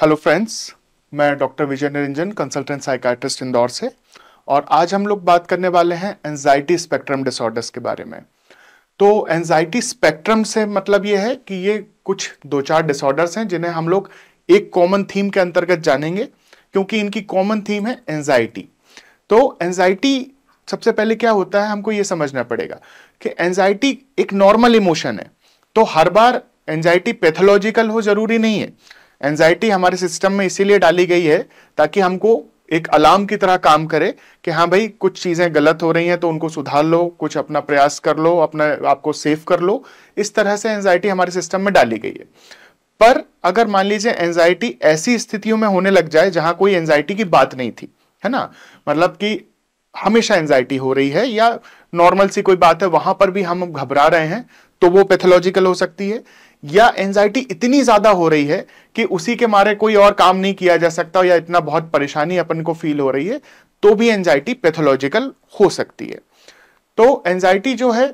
Hello friends मैं doctor Vijay Niranjan consultant psychiatrist Indore से और आज हम लोग बात करने वाले हैं एनजाइटी स्पेक्ट्रम डिसऑर्डर्स के बारे में तो एनजाइटी स्पेक्ट्रम से मतलब ये है कि ये कुछ दो चार डिसऑर्डर्स हैं जिन्हें हम लोग एक कॉमन थीम के अंतर्गत जानेंगे क्योंकि इनकी कॉमन थीम है एनजाइटी तो एनजाइटी सबसे पहले क्या होता है हमको ये समझना पड़ेगा कि एनजाइटी एक नॉर्मल इमोशन है तो हर बार एनजाइटी पैथोलॉजिकल हो जरूरी नहीं है एंजाइटी हमारे सिस्टम में इसीलिए डाली गई है ताकि हमको एक अलार्म की तरह काम करे कि हाँ भाई कुछ चीज़ें गलत हो रही हैं तो उनको सुधार लो कुछ अपना प्रयास कर लो अपना आपको सेफ कर लो इस तरह से एंजाइटी हमारे सिस्टम में डाली गई है पर अगर मान लीजिए एंजाइटी ऐसी स्थितियों में होने लग जाए जहां कोई एंजाइटी की बात नहीं थी है ना मतलब कि हमेशा एंजाइटी हो रही है या नॉर्मल सी कोई बात है वहां पर भी हम घबरा रहे हैं तो वो पैथोलॉजिकल हो सकती है या एंजाइटी इतनी ज़्यादा हो रही है कि उसी के मारे कोई और काम नहीं किया जा सकता या इतना बहुत परेशानी अपन को फील हो रही है तो भी एंजाइटी पैथोलॉजिकल हो सकती है तो एंजाइटी जो है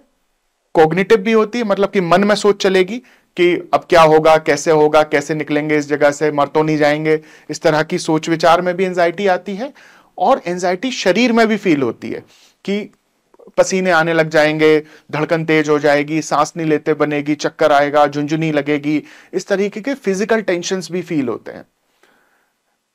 कोग्निटिव भी होती है मतलब कि मन में सोच चलेगी कि अब क्या होगा कैसे होगा कैसे निकलेंगे इस जगह से मर तो नहीं जाएंगे इस तरह की सोच विचार में भी एंजाइटी आती है और एंजाइटी शरीर में भी फील होती है कि पसीने आने लग जाएंगे धड़कन तेज हो जाएगी सांस नहीं लेते बनेगी चक्कर आएगा झुंझुनी लगेगी इस तरीके के फिजिकल टेंशन भी फील होते हैं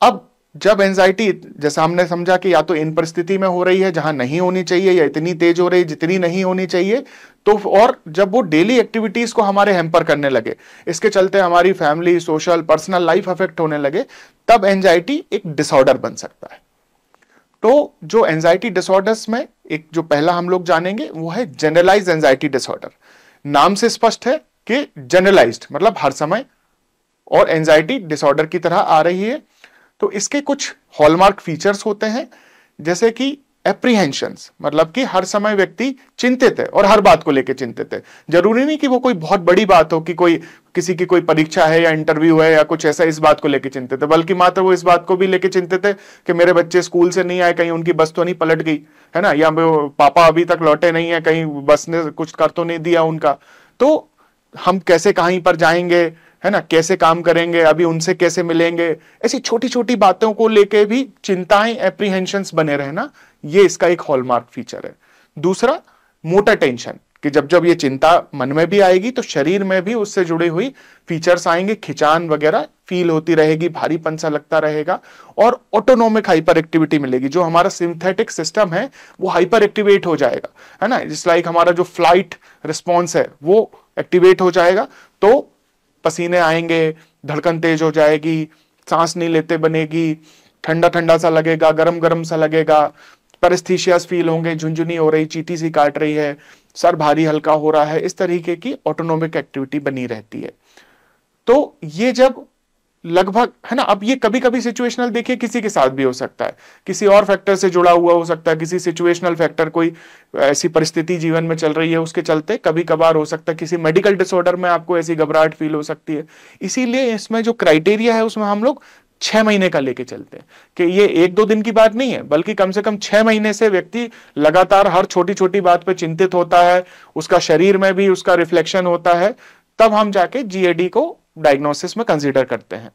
अब जब एंजाइटी जैसा हमने समझा कि या तो इन परिस्थिति में हो रही है जहां नहीं होनी चाहिए या इतनी तेज हो रही जितनी नहीं होनी चाहिए तो और जब वो डेली एक्टिविटीज को हमारे हेम्पर करने लगे इसके चलते हमारी family social personal life affect होने लगे तब एंजाइटी एक डिसऑर्डर बन सकता है तो जो एंजाइटी डिसऑर्डर्स में एक जो पहला हम लोग जानेंगे वो है जनरलाइज एंजाइटी डिसऑर्डर नाम से स्पष्ट है कि जनरलाइज्ड मतलब हर समय और एंजाइटी डिसऑर्डर की तरह आ रही है तो इसके कुछ हॉलमार्क फीचर्स होते हैं जैसे कि एप्रीहेंशन मतलब कि हर समय व्यक्ति चिंतित है और हर बात को लेकर चिंतित है जरूरी नहीं कि वो कोई बहुत बड़ी बात हो कि कोई किसी की कोई परीक्षा है या इंटरव्यू है या कुछ ऐसा इस बात को लेकर चिंतित है बल्कि मात्र वो इस बात को भी लेकर चिंतित है कि मेरे बच्चे स्कूल से नहीं आए कहीं उनकी बस तो नहीं पलट गई है ना या पापा अभी तक लौटे नहीं है कहीं बस ने कुछ कर तो नहीं दिया उनका तो हम कैसे कहीं पर जाएंगे है ना कैसे काम करेंगे अभी उनसे कैसे मिलेंगे ऐसी छोटी छोटी बातों को लेके भी चिंताएं एप्रीहेंशन बने रहना ये इसका एक हॉलमार्क फीचर है दूसरा मोटा टेंशन कि जब जब ये चिंता मन में भी आएगी तो शरीर में भी उससे जुड़ी हुई फीचर्स आएंगे खिंचान वगैरह फील होती रहेगी भारी पंसा लगता रहेगा और ऑटोनोमिक हाइपर एक्टिविटी मिलेगी जो हमारा सिंथेटिक सिस्टम है वो हाइपर एक्टिवेट हो जाएगा है ना जिस लाइक हमारा जो फ्लाइट रिस्पॉन्स है वो एक्टिवेट हो जाएगा तो पसीने आएंगे धड़कन तेज हो जाएगी सांस नहीं लेते बनेगी ठंडा ठंडा सा लगेगा गरम गरम सा लगेगा परिस्थितियां फील होंगे झुंझुनी हो रही चीटी सी काट रही है सर भारी हल्का हो रहा है इस तरीके की ऑटोनोमिक एक्टिविटी बनी रहती है तो ये जब लगभग है ना अब ये कभी कभी सिचुएशनल देखिए किसी के साथ भी हो सकता है किसी और फैक्टर से जुड़ा हुआ हो सकता है किसी सिचुएशनल फैक्टर कोई ऐसी परिस्थिति जीवन में चल रही है उसके चलते कभी कभार हो सकता है किसी मेडिकल डिसऑर्डर में आपको ऐसी घबराहट फील हो सकती है इसीलिए इसमें जो क्राइटेरिया है उसमें हम लोग छह महीने का लेके चलते हैं कि ये एक दो दिन की बात नहीं है बल्कि कम से कम छह महीने से व्यक्ति लगातार हर छोटी छोटी बात पर चिंतित होता है उसका शरीर में भी उसका रिफ्लेक्शन होता है तब हम जाके जीएडी को डायग्नोसिस में कंसिडर करते हैं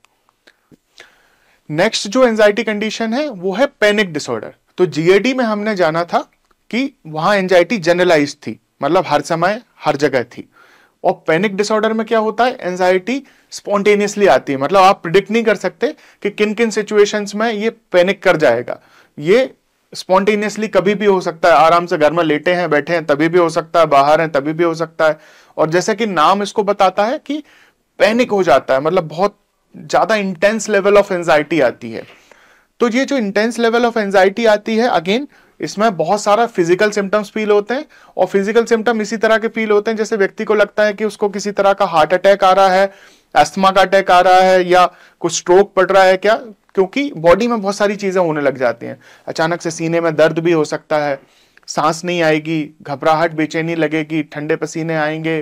नेक्स्ट जो एंजाइटी कंडीशन है वो है पैनिक डिसऑर्डर तो जीएडी में हमने जाना था कि वहां एंजाइटी जनरलाइज थी मतलब हर समय हर जगह थी और पैनिक डिसऑर्डर में क्या होता है एंजाइटी स्पॉन्टेनियसली आती है मतलब आप प्रिडिक्ट नहीं कर सकते कि किन किन सिचुएशंस में ये पैनिक कर जाएगा ये स्पॉन्टेनियसली कभी भी हो सकता है आराम से घर में लेटे हैं बैठे हैं तभी भी हो सकता है बाहर हैं तभी भी हो सकता है और जैसे कि नाम इसको बताता है कि पैनिक हो जाता है मतलब बहुत ज़्यादा इंटेंस लेवल ऑफ एंजाइटी आती है तो ये जो इंटेंस लेवल ऑफ एंजाइटी आती है अगेन इसमें बहुत सारा फिजिकल सिम्टम्स फील होते हैं और फिजिकल सिम्टम इसी तरह के फील होते हैं जैसे व्यक्ति को लगता है कि उसको किसी तरह का हार्ट अटैक आ रहा है एस्थमा का अटैक आ रहा है या कुछ स्ट्रोक पड़ रहा है क्या क्योंकि बॉडी में बहुत सारी चीज़ें होने लग जाती हैं अचानक से सीने में दर्द भी हो सकता है सांस नहीं आएगी घबराहट बेचैनी लगेगी ठंडे पसीने आएंगे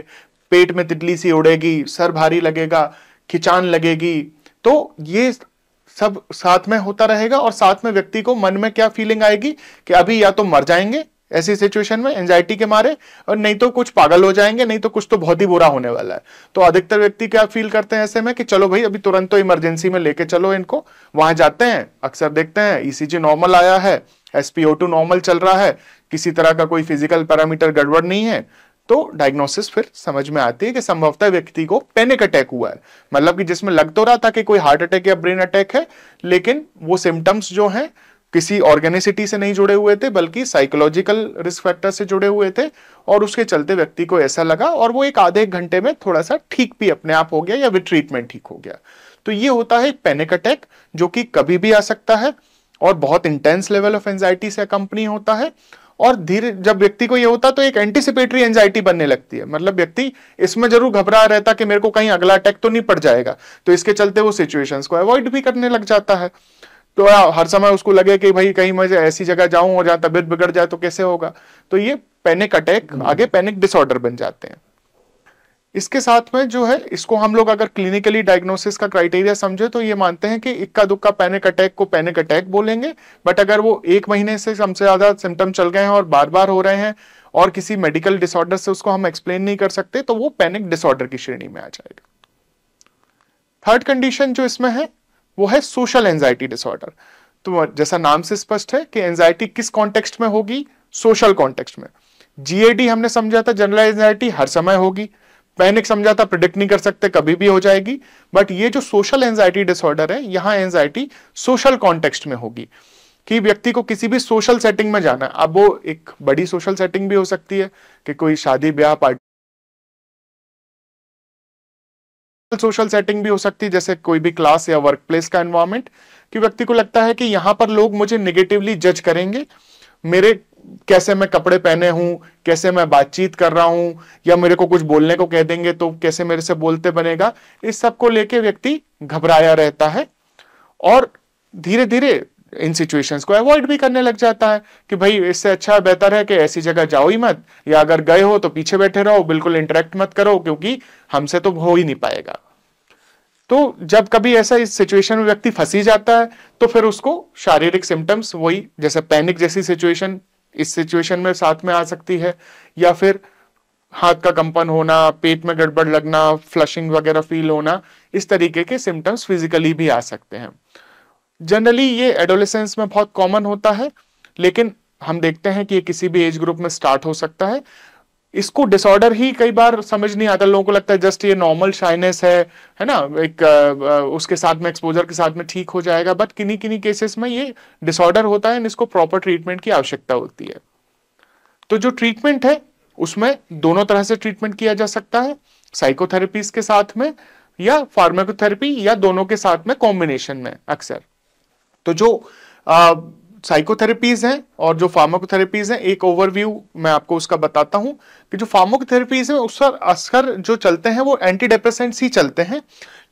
पेट में तितली सी उड़ेगी सर भारी लगेगा खिंचान लगेगी तो ये सब साथ में होता रहेगा और साथ में व्यक्ति को मन में क्या फीलिंग आएगी कि अभी या तो मर जाएंगे ऐसी सिचुएशन में एंजाइटी के मारे और नहीं तो कुछ पागल हो जाएंगे नहीं तो कुछ तो बहुत ही बुरा होने वाला है तो अधिकतर व्यक्ति क्या फील करते हैं ऐसे में कि चलो भाई अभी तुरंत तो इमरजेंसी में लेके चलो इनको वहां जाते हैं अक्सर देखते हैं ईसीजी e नॉर्मल आया है एसपीओ टू नॉर्मल चल रहा है किसी तरह का कोई फिजिकल पैरामीटर गड़बड़ नहीं है तो डायग्नोसिस फिर समझ में आती है कि संभवतः व्यक्ति को पैनिक अटैक हुआ है मतलब कि जिसमें लग तो रहा था कि कोई हार्ट अटैक या ब्रेन अटैक है लेकिन वो सिम्टम्स जो हैं किसी ऑर्गेनिसिटी से नहीं जुड़े हुए थे बल्कि साइकोलॉजिकल रिस्क फैक्टर से जुड़े हुए थे और उसके चलते व्यक्ति को ऐसा लगा और वो एक आधे घंटे में थोड़ा सा ठीक भी अपने आप हो गया या रिट्रीटमेंट ठीक हो गया तो ये होता है पैनिक अटैक जो कि कभी भी आ सकता है और बहुत इंटेंस लेवल ऑफ एंजाइटी से कंपनी होता है और धीरे जब व्यक्ति को यह होता तो एक एंटीसिपेटरी एंजाइटी बनने लगती है मतलब व्यक्ति इसमें जरूर घबरा रहता कि मेरे को कहीं अगला अटैक तो नहीं पड़ जाएगा तो इसके चलते वो सिचुएशंस को अवॉइड भी करने लग जाता है तो हाँ, हर समय उसको लगे कि भाई कहीं मैं ऐसी जगह जाऊं और जहां तबियत बिगड़ जाए तो कैसे होगा तो ये पैनिक अटैक हम्म। आगे पैनिक डिसऑर्डर बन जाते हैं इसके साथ में जो है इसको हम लोग अगर क्लिनिकली डायग्नोसिस का क्राइटेरिया समझे तो ये मानते हैं कि इक्का दुक्का पैनिक अटैक को पैनिक अटैक बोलेंगे बट अगर वो एक महीने से सबसे ज्यादा सिम्टम चल गए हैं और बार बार हो रहे हैं और किसी मेडिकल डिसऑर्डर से उसको हम एक्सप्लेन नहीं कर सकते तो वो पैनिक डिसऑर्डर की श्रेणी में आ जाएगा थर्ड कंडीशन जो इसमें है वो है सोशल एंजाइटी डिसऑर्डर तो जैसा नाम से स्पष्ट है कि एंजाइटी किस कॉन्टेक्स्ट में होगी सोशल कॉन्टेक्स्ट में जीएडी हमने समझा था जनरल एंजाइटी हर समय होगी पैनिक समझा था प्रिडिक्ट नहीं कर सकते कभी भी हो जाएगी बट ये जो सोशल एंजाइटी डिसऑर्डर है यहां एंजाइटी सोशल कॉन्टेक्स्ट में होगी कि व्यक्ति को किसी भी सोशल सेटिंग में जाना है अब वो एक बड़ी सोशल सेटिंग भी हो सकती है कि कोई शादी ब्याह पार्टी सोशल सेटिंग भी हो सकती है जैसे कोई भी क्लास या वर्कप्लेस का एनवायरमेंट कि व्यक्ति को लगता है कि यहां पर लोग मुझे निगेटिवली जज करेंगे मेरे कैसे मैं कपड़े पहने हूँ कैसे मैं बातचीत कर रहा हूं या मेरे को कुछ बोलने को कह देंगे तो कैसे मेरे से बोलते बनेगा इस सब को लेके व्यक्ति घबराया रहता है और धीरे धीरे इन सिचुएशंस को अवॉइड भी करने लग जाता है कि भाई इससे अच्छा बेहतर है कि ऐसी जगह जाओ ही मत या अगर गए हो तो पीछे बैठे रहो बिल्कुल इंटरेक्ट मत करो क्योंकि हमसे तो हो ही नहीं पाएगा तो जब कभी ऐसा इस सिचुएशन में व्यक्ति फंसी जाता है तो फिर उसको शारीरिक सिम्टम्स वही जैसे पैनिक जैसी सिचुएशन इस सिचुएशन में साथ में आ सकती है या फिर हाथ का कंपन होना पेट में गड़बड़ लगना फ्लशिंग वगैरह फील होना इस तरीके के सिम्टम्स फिजिकली भी आ सकते हैं जनरली ये एडोलेसेंस में बहुत कॉमन होता है लेकिन हम देखते हैं कि ये किसी भी एज ग्रुप में स्टार्ट हो सकता है इसको डिसऑर्डर ही कई बार समझ नहीं आता लोगों को लगता है जस्ट ये नॉर्मल शाइनेस है है ना एक आ, उसके साथ में एक्सपोजर के साथ में ठीक हो जाएगा बट किन्हीं किन्हीं केसेस में ये डिसऑर्डर होता है एंड इसको प्रॉपर ट्रीटमेंट की आवश्यकता होती है तो जो ट्रीटमेंट है उसमें दोनों तरह से ट्रीटमेंट किया जा सकता है साइकोथेरेपीज के साथ में या फार्माकोथेरेपी या दोनों के साथ में कॉम्बिनेशन में अक्सर तो जो आ, साइकोथेरेपीज हैं और जो फार्माकोथेरेपीज हैं एक ओवरव्यू मैं आपको उसका बताता हूं कि जो फार्माकोथेरेपीज हैं पर असर जो चलते हैं वो एंटी डिप्रेसेंट्स ही चलते हैं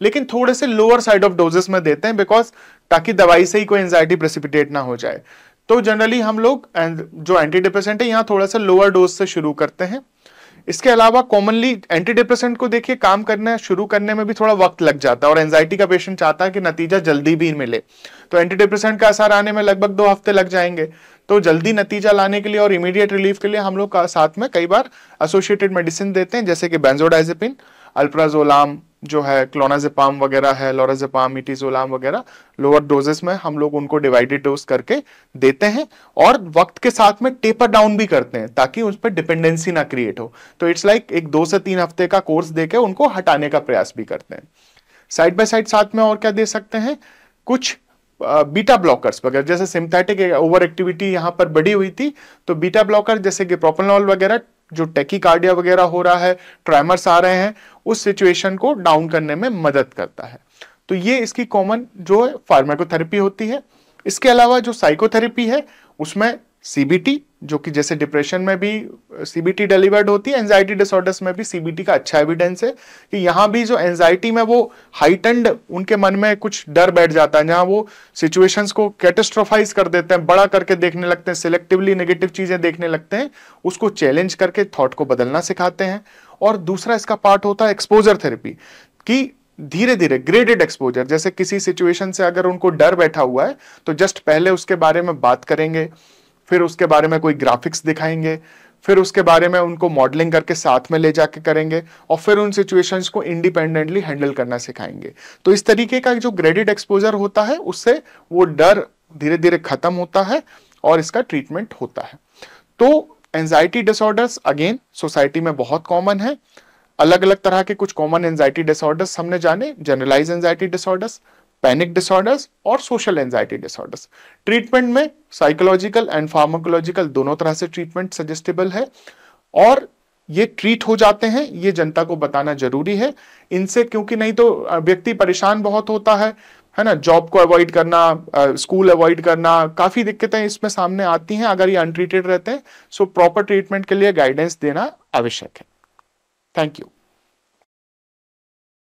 लेकिन थोड़े से लोअर साइड ऑफ डोजेस में देते हैं बिकॉज ताकि दवाई से ही कोई एंजाइटी प्रेसिपिटेट ना हो जाए तो जनरली हम लोग जो एंटी डिप्रेसेंट है यहाँ थोड़ा सा लोअर डोज से शुरू करते हैं इसके अलावा कॉमनली एंटी डिप्रेसेंट को देखिए काम करना शुरू करने में भी थोड़ा वक्त लग जाता है और एनजाइटी का पेशेंट चाहता है कि नतीजा जल्दी भी मिले तो एंटी डिप्रेसेंट का असर आने में लगभग दो हफ्ते लग जाएंगे तो जल्दी नतीजा लाने के लिए और इमीडिएट रिलीफ के लिए हम लोग साथ में कई बार एसोसिएटेड मेडिसिन देते हैं जैसे कि बेंजोडाइजेपिन अल्प्राजोलाम जो है क्लोनाजेपाम वगैरह है लोराजेपाम इटिजोलाम वगैरह लोअर डोजेस में हम लोग उनको डिवाइडेड डोज करके देते हैं और वक्त के साथ में टेपर डाउन भी करते हैं ताकि उस पर डिपेंडेंसी ना क्रिएट हो तो इट्स लाइक like एक दो से तीन हफ्ते का कोर्स देकर उनको हटाने का प्रयास भी करते हैं साइड बाय साइड साथ में और क्या दे सकते हैं कुछ बीटा ब्लॉकर्स वगैरह जैसे सिंथेटिक ओवर एक्टिविटी यहाँ पर बढ़ी हुई थी तो बीटा ब्लॉकर जैसे कि प्रोपेनॉल वगैरह जो टेकिकार्डिया वगैरह हो रहा है ट्रैमर्स आ रहे हैं उस सिचुएशन को डाउन करने में मदद करता है तो ये इसकी कॉमन जो है फार्माकोथेरेपी होती है इसके अलावा जो साइकोथेरेपी है उसमें सीबीटी जो कि जैसे डिप्रेशन में भी सीबीटी डिलीवर्ड होती है एनजाइटी डिसऑर्डर्स में भी सीबीटी का अच्छा एविडेंस है कि यहाँ भी जो एनजाइटी में वो हाइटेंड उनके मन में कुछ डर बैठ जाता है जहाँ वो सिचुएशंस को कैटेस्ट्रोफाइज कर देते हैं बड़ा करके देखने लगते हैं सिलेक्टिवली नेगेटिव चीज़ें देखने लगते हैं उसको चैलेंज करके थॉट को बदलना सिखाते हैं और दूसरा इसका पार्ट होता है एक्सपोजर थेरेपी कि धीरे धीरे ग्रेडेड एक्सपोजर जैसे किसी सिचुएशन से अगर उनको डर बैठा हुआ है तो जस्ट पहले उसके बारे में बात करेंगे फिर उसके बारे में कोई ग्राफिक्स दिखाएंगे फिर उसके बारे में उनको मॉडलिंग करके साथ में ले जाके करेंगे और फिर उन सिचुएशंस को इंडिपेंडेंटली हैंडल करना सिखाएंगे तो इस तरीके का जो ग्रेडेड एक्सपोजर होता है उससे वो डर धीरे धीरे खत्म होता है और इसका ट्रीटमेंट होता है तो एंजाइटी डिसऑर्डर्स अगेन सोसाइटी में बहुत कॉमन है अलग अलग तरह के कुछ कॉमन एंजाइटी डिसऑर्डर्स हमने जाने generalize anxiety disorders panic disorders और सोशल एंजाइटी डिसऑर्डर्स ट्रीटमेंट में साइकोलॉजिकल एंड फार्माकोलॉजिकल दोनों तरह से ट्रीटमेंट सजेस्टेबल है और ये ट्रीट हो जाते हैं ये जनता को बताना जरूरी है इनसे क्योंकि नहीं तो व्यक्ति परेशान बहुत होता है है ना जॉब को अवॉइड करना स्कूल अवॉइड करना काफ़ी दिक्कतें इसमें सामने आती हैं अगर ये अनट्रीटेड रहते हैं सो प्रॉपर ट्रीटमेंट के लिए गाइडेंस देना आवश्यक है थैंक यू